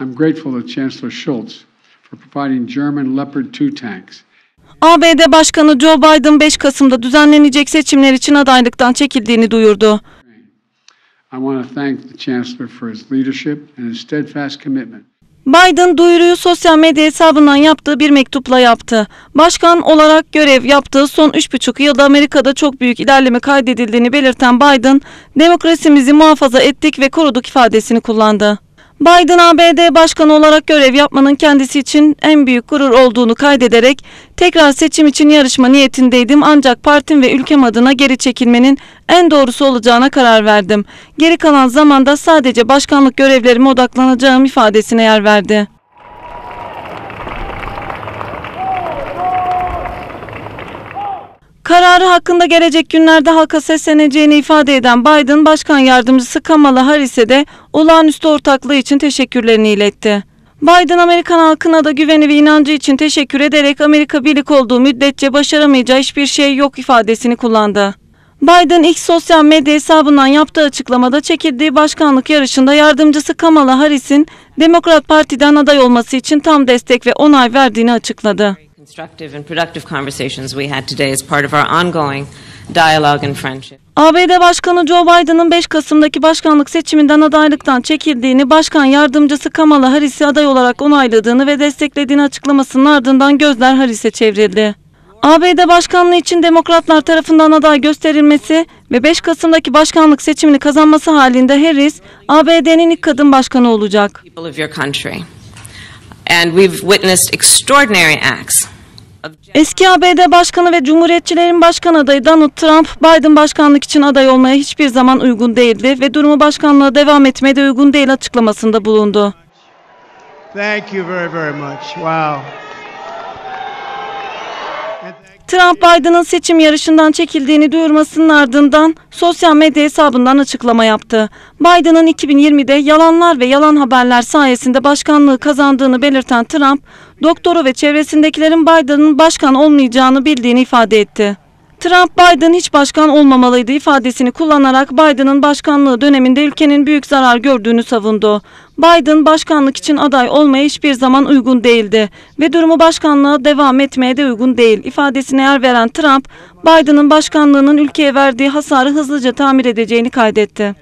I'm grateful to Chancellor Schultz for providing German Leopard 2 tanks. ABD Başkanı Joe Biden 5 Kasım'da düzenlenecek seçimler için adaylıktan çekildiğini duyurdu. I want to thank the Chancellor for his leadership and his steadfast commitment Biden duyuruyu sosyal medya hesabından yaptığı bir mektupla yaptı. Başkan olarak görev yaptığı son 3,5 yılda Amerika'da çok büyük ilerleme kaydedildiğini belirten Biden, demokrasimizi muhafaza ettik ve koruduk ifadesini kullandı. Biden ABD Başkanı olarak görev yapmanın kendisi için en büyük gurur olduğunu kaydederek tekrar seçim için yarışma niyetindeydim ancak partim ve ülkem adına geri çekilmenin en doğrusu olacağına karar verdim. Geri kalan zamanda sadece başkanlık görevlerime odaklanacağım ifadesine yer verdi. kararı hakkında gelecek günlerde halka sesleneceğini ifade eden Biden, Başkan Yardımcısı Kamala Harris'e de olağanüstü ortaklığı için teşekkürlerini iletti. Biden Amerikan halkına da güveni ve inancı için teşekkür ederek Amerika birlik olduğu müddetçe başaramayacağı hiçbir şey yok ifadesini kullandı. Biden ilk sosyal medya hesabından yaptığı açıklamada çekildiği başkanlık yarışında yardımcısı Kamala Harris'in Demokrat Parti'den aday olması için tam destek ve onay verdiğini açıkladı. ABD Başkanı Joe Biden'ın 5 Kasım'daki başkanlık seçiminden adaylıktan çekildiğini, başkan yardımcısı Kamala Harris'i aday olarak onayladığını ve desteklediğini açıklamasının ardından gözler Harris'e çevrildi. ABD başkanlığı için demokratlar tarafından aday gösterilmesi ve 5 Kasım'daki başkanlık seçimini kazanması halinde Harris, ABD'nin ilk kadın başkanı olacak. And we've witnessed extraordinary acts Eski ABD Başkanı ve Cumhuriyetçilerin Başkan adayı Donald Trump, Biden başkanlık için aday olmaya hiçbir zaman uygun değildi ve durumu başkanlığa devam etmeye de uygun değil açıklamasında bulundu. Thank you very very much. Wow. Trump Biden'ın seçim yarışından çekildiğini duyurmasının ardından sosyal medya hesabından açıklama yaptı. Biden'ın 2020'de yalanlar ve yalan haberler sayesinde başkanlığı kazandığını belirten Trump, doktoru ve çevresindekilerin Biden'ın başkan olmayacağını bildiğini ifade etti. Trump Biden hiç başkan olmamalıydı ifadesini kullanarak Biden'ın başkanlığı döneminde ülkenin büyük zarar gördüğünü savundu. Biden başkanlık için aday olmaya hiçbir zaman uygun değildi ve durumu başkanlığa devam etmeye de uygun değil ifadesine yer veren Trump, Biden'ın başkanlığının ülkeye verdiği hasarı hızlıca tamir edeceğini kaydetti.